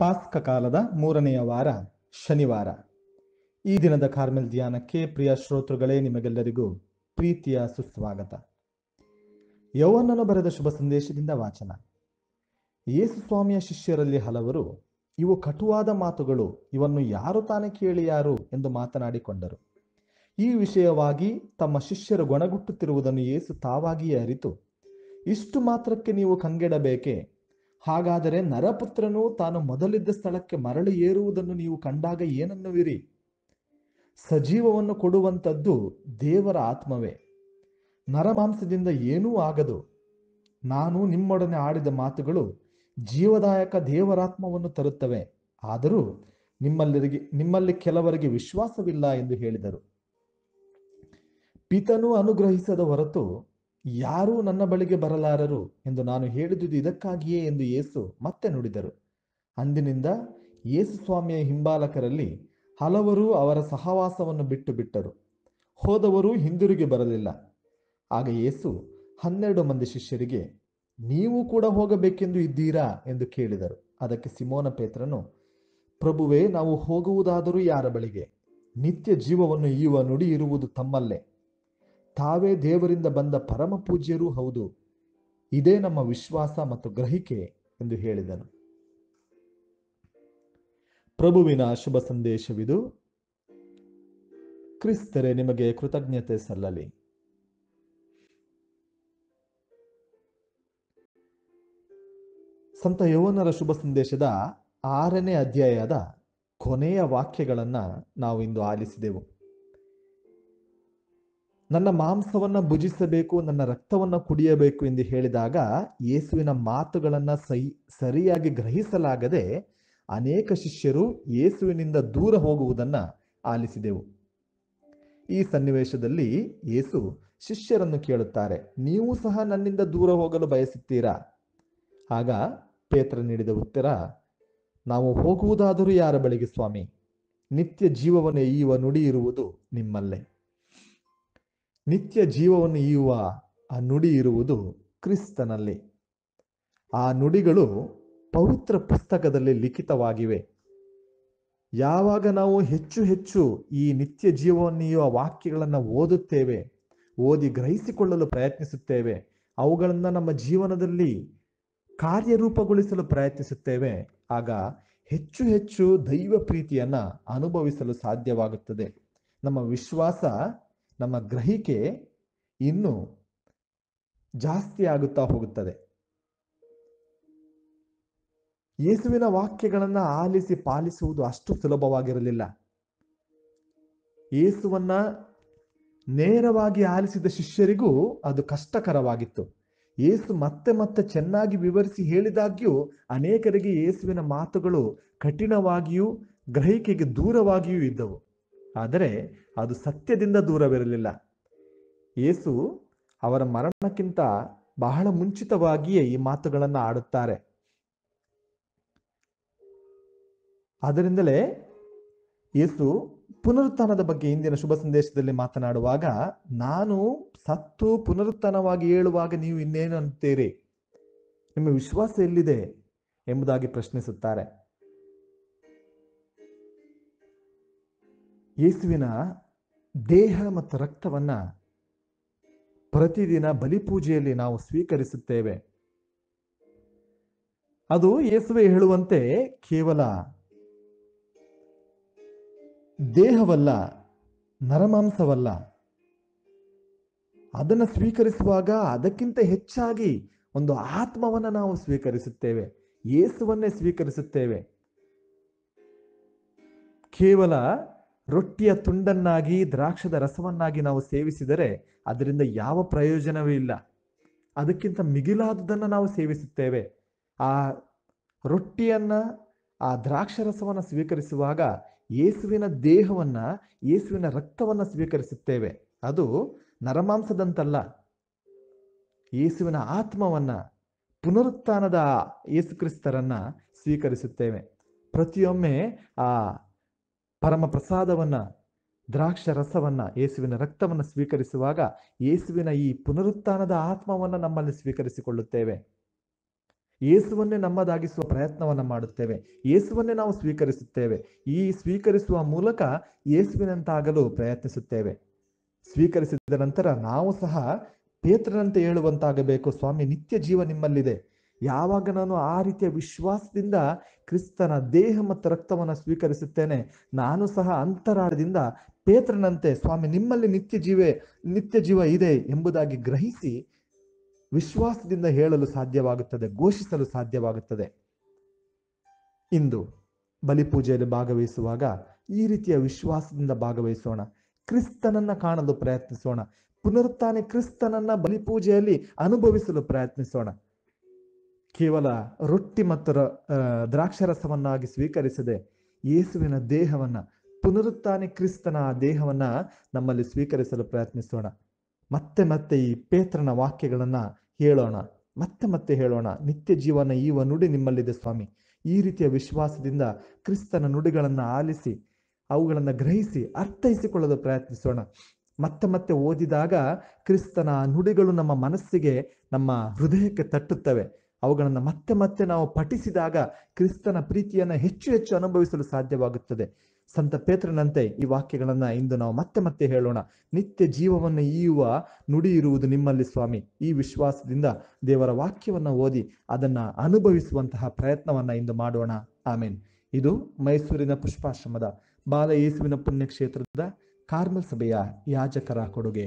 ಪಾಸ್ಕ ಕಾಲದ ಮೂರನೆಯ ವಾರ ಶನಿವಾರ ಈ ದಿನದ ಕಾರ್ಮೆಲ್ ಧ್ಯಾನಕ್ಕೆ ಪ್ರಿಯ ಶ್ರೋತೃಗಳೇ ನಿಮಗೆಲ್ಲರಿಗೂ ಪ್ರೀತಿಯ ಸುಸ್ವಾಗತ ಯೌವನನು ಬರೆದ ಶುಭ ಸಂದೇಶದಿಂದ ವಾಚನ ಯೇಸು ಸ್ವಾಮಿಯ ಶಿಷ್ಯರಲ್ಲಿ ಹಲವರು ಇವು ಕಟುವಾದ ಮಾತುಗಳು ಇವನ್ನು ಯಾರು ತಾನೇ ಕೇಳಿಯಾರು ಎಂದು ಮಾತನಾಡಿಕೊಂಡರು ಈ ವಿಷಯವಾಗಿ ತಮ್ಮ ಶಿಷ್ಯರು ಗೊಣಗುಟ್ಟುತ್ತಿರುವುದನ್ನು ಯೇಸು ತಾವಾಗಿಯೇ ಅರಿತು ಇಷ್ಟು ಮಾತ್ರಕ್ಕೆ ನೀವು ಕಂಗೆಡಬೇಕೆ ಹಾಗಾದರೆ ನರಪುತ್ರನು ತಾನು ಮೊದಲಿದ್ದ ಸ್ಥಳಕ್ಕೆ ಮರಳಿ ಏರುವುದನ್ನು ನೀವು ಕಂಡಾಗ ಏನನ್ನುವಿರಿ ಸಜೀವವನ್ನು ಕೊಡುವಂಥದ್ದು ದೇವರ ಆತ್ಮವೇ ನರಮಾಂಸದಿಂದ ಏನೂ ಆಗದು ನಾನು ನಿಮ್ಮೊಡನೆ ಆಡಿದ ಮಾತುಗಳು ಜೀವದಾಯಕ ದೇವರಾತ್ಮವನ್ನು ತರುತ್ತವೆ ಆದರೂ ನಿಮ್ಮಲ್ಲಿರಿಗೆ ನಿಮ್ಮಲ್ಲಿ ಕೆಲವರಿಗೆ ವಿಶ್ವಾಸವಿಲ್ಲ ಎಂದು ಹೇಳಿದರು ಪಿತನು ಅನುಗ್ರಹಿಸದ ಹೊರತು ಯಾರೂ ನನ್ನ ಬಳಿಗೆ ಬರಲಾರರು ಎಂದು ನಾನು ಹೇಳಿದುದು ಇದಕ್ಕಾಗಿಯೇ ಎಂದು ಏಸು ಮತ್ತೆ ನುಡಿದರು ಅಂದಿನಿಂದ ಏಸು ಸ್ವಾಮಿಯ ಹಿಂಬಾಲಕರಲ್ಲಿ ಹಲವರು ಅವರ ಸಹವಾಸವನ್ನು ಬಿಟ್ಟು ಬಿಟ್ಟರು ಹೋದವರು ಹಿಂದಿರುಗಿ ಬರಲಿಲ್ಲ ಆಗ ಏಸು ಹನ್ನೆರಡು ಮಂದಿ ಶಿಷ್ಯರಿಗೆ ನೀವು ಕೂಡ ಹೋಗಬೇಕೆಂದು ಇದ್ದೀರಾ ಎಂದು ಕೇಳಿದರು ಅದಕ್ಕೆ ಸಿಮೋನ ಪೇತ್ರನು ಪ್ರಭುವೇ ನಾವು ಹೋಗುವುದಾದರೂ ಯಾರ ಬಳಿಗೆ ನಿತ್ಯ ಜೀವವನ್ನು ಈವ ನುಡಿ ಇರುವುದು ತಮ್ಮಲ್ಲೇ ತಾವೇ ದೇವರಿಂದ ಬಂದ ಪರಮ ಪೂಜ್ಯರೂ ಹೌದು ಇದೇ ನಮ್ಮ ವಿಶ್ವಾಸ ಮತ್ತು ಗ್ರಹಿಕೆ ಎಂದು ಹೇಳಿದನು ಪ್ರಭುವಿನ ಶುಭ ಸಂದೇಶವಿದು ಕ್ರಿಸ್ತರೆ ನಿಮಗೆ ಕೃತಜ್ಞತೆ ಸಲ್ಲಲಿ ಸಂತ ಯೌವನರ ಶುಭ ಸಂದೇಶದ ಆರನೇ ಅಧ್ಯಾಯದ ಕೊನೆಯ ವಾಕ್ಯಗಳನ್ನು ನಾವು ಇಂದು ಆಲಿಸಿದೆವು ನನ್ನ ಮಾಂಸವನ್ನ ಭುಜಿಸಬೇಕು ನನ್ನ ರಕ್ತವನ್ನು ಕುಡಿಯಬೇಕು ಎಂದು ಹೇಳಿದಾಗ ಯೇಸುವಿನ ಮಾತುಗಳನ್ನು ಸೈ ಸರಿಯಾಗಿ ಗ್ರಹಿಸಲಾಗದೆ ಅನೇಕ ಶಿಷ್ಯರು ಯೇಸುವಿನಿಂದ ದೂರ ಹೋಗುವುದನ್ನು ಆಲಿಸಿದೆವು ಈ ಸನ್ನಿವೇಶದಲ್ಲಿ ಯೇಸು ಶಿಷ್ಯರನ್ನು ಕೇಳುತ್ತಾರೆ ನೀವು ಸಹ ನನ್ನಿಂದ ದೂರ ಹೋಗಲು ಬಯಸುತ್ತೀರಾ ಆಗ ಪೇತ್ರ ನೀಡಿದ ಉತ್ತರ ನಾವು ಹೋಗುವುದಾದರೂ ಯಾರ ಬಳಿಗೆ ಸ್ವಾಮಿ ನಿತ್ಯ ಜೀವವನ್ನು ಈವ ನುಡಿ ಇರುವುದು ನಿಮ್ಮಲ್ಲೇ ನಿತ್ಯ ಜೀವವನ್ನು ಈಯುವ ಆ ನುಡಿ ಇರುವುದು ಕ್ರಿಸ್ತನಲ್ಲಿ ಆ ನುಡಿಗಳು ಪವಿತ್ರ ಪುಸ್ತಕದಲ್ಲಿ ಲಿಖಿತವಾಗಿವೆ ಯಾವಾಗ ನಾವು ಹೆಚ್ಚು ಹೆಚ್ಚು ಈ ನಿತ್ಯ ಜೀವವನ್ನೀಯುವ ವಾಕ್ಯಗಳನ್ನು ಓದುತ್ತೇವೆ ಓದಿ ಗ್ರಹಿಸಿಕೊಳ್ಳಲು ಪ್ರಯತ್ನಿಸುತ್ತೇವೆ ಅವುಗಳನ್ನು ನಮ್ಮ ಜೀವನದಲ್ಲಿ ಕಾರ್ಯರೂಪಗೊಳಿಸಲು ಪ್ರಯತ್ನಿಸುತ್ತೇವೆ ಆಗ ಹೆಚ್ಚು ಹೆಚ್ಚು ದೈವ ಪ್ರೀತಿಯನ್ನು ಅನುಭವಿಸಲು ಸಾಧ್ಯವಾಗುತ್ತದೆ ನಮ್ಮ ವಿಶ್ವಾಸ ನಮ್ಮ ಗ್ರಹಿಕೆ ಇನ್ನೂ ಜಾಸ್ತಿ ಆಗುತ್ತಾ ಹೋಗುತ್ತದೆ ಯೇಸುವಿನ ವಾಕ್ಯಗಳನ್ನು ಆಲಿಸಿ ಪಾಲಿಸುವುದು ಅಷ್ಟು ಸುಲಭವಾಗಿರಲಿಲ್ಲ ಯೇಸುವನ್ನ ನೇರವಾಗಿ ಆಲಿಸಿದ ಶಿಷ್ಯರಿಗೂ ಅದು ಕಷ್ಟಕರವಾಗಿತ್ತು ಏಸು ಮತ್ತೆ ಮತ್ತೆ ಚೆನ್ನಾಗಿ ವಿವರಿಸಿ ಹೇಳಿದಾಗ್ಯೂ ಅನೇಕರಿಗೆ ಯೇಸುವಿನ ಮಾತುಗಳು ಕಠಿಣವಾಗಿಯೂ ಗ್ರಹಿಕೆಗೆ ದೂರವಾಗಿಯೂ ಇದ್ದವು ಆದರೆ ಅದು ಸತ್ಯದಿಂದ ದೂರವಿರಲಿಲ್ಲ ಏಸು ಅವರ ಮರಣಕ್ಕಿಂತ ಬಹಳ ಮುಂಚಿತವಾಗಿಯೇ ಈ ಮಾತುಗಳನ್ನು ಆಡುತ್ತಾರೆ ಆದ್ದರಿಂದಲೇ ಯೇಸು ಪುನರುತ್ಥಾನದ ಬಗ್ಗೆ ಇಂದಿನ ಶುಭ ಸಂದೇಶದಲ್ಲಿ ಮಾತನಾಡುವಾಗ ನಾನು ಸತ್ತು ಪುನರುತ್ಥಾನವಾಗಿ ಹೇಳುವಾಗ ನೀವು ಇನ್ನೇನು ಅಂತೀರಿ ನಿಮ್ಮ ವಿಶ್ವಾಸ ಎಲ್ಲಿದೆ ಎಂಬುದಾಗಿ ಪ್ರಶ್ನಿಸುತ್ತಾರೆ ಯೇಸುವಿನ ದೇಹ ಮತ್ತು ರಕ್ತವನ್ನು ಪ್ರತಿದಿನ ಬಲಿಪೂಜೆಯಲ್ಲಿ ನಾವು ಸ್ವೀಕರಿಸುತ್ತೇವೆ ಅದು ಯೇಸುವೆ ಹೇಳುವಂತೆ ಕೇವಲ ದೇಹವಲ್ಲ ನರಮಾಂಸವಲ್ಲ ಅದನ್ನು ಸ್ವೀಕರಿಸುವಾಗ ಅದಕ್ಕಿಂತ ಹೆಚ್ಚಾಗಿ ಒಂದು ಆತ್ಮವನ್ನು ನಾವು ಸ್ವೀಕರಿಸುತ್ತೇವೆ ಯೇಸುವನ್ನೇ ಸ್ವೀಕರಿಸುತ್ತೇವೆ ಕೇವಲ ರೊಟ್ಟಿಯ ತುಂಡನ್ನಾಗಿ ದ್ರಾಕ್ಷದ ರಸವನ್ನಾಗಿ ನಾವು ಸೇವಿಸಿದರೆ ಅದರಿಂದ ಯಾವ ಪ್ರಯೋಜನವೂ ಇಲ್ಲ ಅದಕ್ಕಿಂತ ಮಿಗಿಲಾದುದನ್ನು ನಾವು ಸೇವಿಸುತ್ತೇವೆ ಆ ರೊಟ್ಟಿಯನ್ನ ಆ ದ್ರಾಕ್ಷರಸವನ್ನು ಸ್ವೀಕರಿಸುವಾಗ ಯೇಸುವಿನ ದೇಹವನ್ನ ಯೇಸುವಿನ ರಕ್ತವನ್ನ ಸ್ವೀಕರಿಸುತ್ತೇವೆ ಅದು ನರಮಾಂಸದಂತಲ್ಲ ಯೇಸುವಿನ ಆತ್ಮವನ್ನ ಪುನರುತ್ಥಾನದ ಯೇಸುಕ್ರಿಸ್ತರನ್ನ ಸ್ವೀಕರಿಸುತ್ತೇವೆ ಪ್ರತಿಯೊಮ್ಮೆ ಆ ಪರಮ ಪ್ರಸಾದವನ್ನ ದ್ರಾಕ್ಷ ರಸವನ್ನ ಯೇಸುವಿನ ರಕ್ತವನ್ನು ಸ್ವೀಕರಿಸುವಾಗ ಯೇಸುವಿನ ಈ ಪುನರುತ್ಥಾನದ ಆತ್ಮವನ್ನು ನಮ್ಮಲ್ಲಿ ಸ್ವೀಕರಿಸಿಕೊಳ್ಳುತ್ತೇವೆ ಏಸುವನ್ನೇ ನಮ್ಮದಾಗಿಸುವ ಪ್ರಯತ್ನವನ್ನು ಮಾಡುತ್ತೇವೆ ಏಸುವನ್ನೇ ನಾವು ಸ್ವೀಕರಿಸುತ್ತೇವೆ ಈ ಸ್ವೀಕರಿಸುವ ಮೂಲಕ ಯೇಸುವಿನಂತಾಗಲು ಪ್ರಯತ್ನಿಸುತ್ತೇವೆ ಸ್ವೀಕರಿಸಿದ ನಂತರ ನಾವು ಸಹ ಪೇತ್ರನಂತೆ ಹೇಳುವಂತಾಗಬೇಕು ಸ್ವಾಮಿ ನಿತ್ಯ ಜೀವ ನಿಮ್ಮಲ್ಲಿದೆ ಯಾವಾಗ ನಾನು ಆ ರೀತಿಯ ವಿಶ್ವಾಸದಿಂದ ಕ್ರಿಸ್ತನ ದೇಹ ಮತ್ತು ರಕ್ತವನ್ನು ಸ್ವೀಕರಿಸುತ್ತೇನೆ ನಾನು ಸಹ ಅಂತರಾಳದಿಂದ ಪೇತ್ರನಂತೆ ಸ್ವಾಮಿ ನಿಮ್ಮಲ್ಲಿ ನಿತ್ಯ ಜೀವೆ ನಿತ್ಯ ಜೀವ ಇದೆ ಎಂಬುದಾಗಿ ಗ್ರಹಿಸಿ ವಿಶ್ವಾಸದಿಂದ ಹೇಳಲು ಸಾಧ್ಯವಾಗುತ್ತದೆ ಘೋಷಿಸಲು ಸಾಧ್ಯವಾಗುತ್ತದೆ ಇಂದು ಬಲಿಪೂಜೆಯಲ್ಲಿ ಭಾಗವಹಿಸುವಾಗ ಈ ರೀತಿಯ ವಿಶ್ವಾಸದಿಂದ ಭಾಗವಹಿಸೋಣ ಕ್ರಿಸ್ತನನ್ನ ಕಾಣಲು ಪ್ರಯತ್ನಿಸೋಣ ಪುನರುತ್ಥಾನೆ ಕ್ರಿಸ್ತನನ್ನ ಬಲಿಪೂಜೆಯಲ್ಲಿ ಅನುಭವಿಸಲು ಪ್ರಯತ್ನಿಸೋಣ ಕೇವಲ ರೊಟ್ಟಿ ಮತ್ತು ದ್ರಾಕ್ಷರಸವನ್ನಾಗಿ ಸ್ವೀಕರಿಸದೆ ಯೇಸುವಿನ ದೇಹವನ್ನ ಪುನರುತ್ಥಾನೆ ಕ್ರಿಸ್ತನ ದೇಹವನ್ನ ನಮ್ಮಲ್ಲಿ ಸ್ವೀಕರಿಸಲು ಪ್ರಯತ್ನಿಸೋಣ ಮತ್ತೆ ಮತ್ತೆ ಈ ಪೇತ್ರನ ವಾಕ್ಯಗಳನ್ನ ಹೇಳೋಣ ಮತ್ತೆ ಮತ್ತೆ ಹೇಳೋಣ ನಿತ್ಯ ಜೀವನ ಈವ ನುಡಿ ನಿಮ್ಮಲ್ಲಿದೆ ಸ್ವಾಮಿ ಈ ರೀತಿಯ ವಿಶ್ವಾಸದಿಂದ ಕ್ರಿಸ್ತನ ನುಡಿಗಳನ್ನು ಆಲಿಸಿ ಅವುಗಳನ್ನು ಗ್ರಹಿಸಿ ಅರ್ಥೈಸಿಕೊಳ್ಳಲು ಪ್ರಯತ್ನಿಸೋಣ ಮತ್ತೆ ಮತ್ತೆ ಓದಿದಾಗ ಕ್ರಿಸ್ತನ ನುಡಿಗಳು ನಮ್ಮ ಮನಸ್ಸಿಗೆ ನಮ್ಮ ಹೃದಯಕ್ಕೆ ತಟ್ಟುತ್ತವೆ ಅವುಗಳನ್ನು ಮತ್ತೆ ಮತ್ತೆ ನಾವು ಪಠಿಸಿದಾಗ ಕ್ರಿಸ್ತನ ಪ್ರೀತಿಯನ್ನು ಹೆಚ್ಚು ಹೆಚ್ಚು ಅನುಭವಿಸಲು ಸಾಧ್ಯವಾಗುತ್ತದೆ ಸಂತ ಪೇತ್ರನಂತೆ ಈ ವಾಕ್ಯಗಳನ್ನ ಇಂದು ನಾವು ಮತ್ತೆ ಮತ್ತೆ ಹೇಳೋಣ ನಿತ್ಯ ಜೀವವನ್ನು ಈಯುವ ನುಡಿ ಇರುವುದು ನಿಮ್ಮಲ್ಲಿ ಸ್ವಾಮಿ ಈ ವಿಶ್ವಾಸದಿಂದ ದೇವರ ವಾಕ್ಯವನ್ನು ಓದಿ ಅದನ್ನ ಅನುಭವಿಸುವಂತಹ ಪ್ರಯತ್ನವನ್ನ ಇಂದು ಮಾಡೋಣ ಆಮೇನ್ ಇದು ಮೈಸೂರಿನ ಪುಷ್ಪಾಶ್ರಮದ ಬಾಲ ಯೇಸುವಿನ ಪುಣ್ಯಕ್ಷೇತ್ರದ ಕಾರ್ಮಲ್ ಸಭೆಯ ಯಾಜಕರ ಕೊಡುಗೆ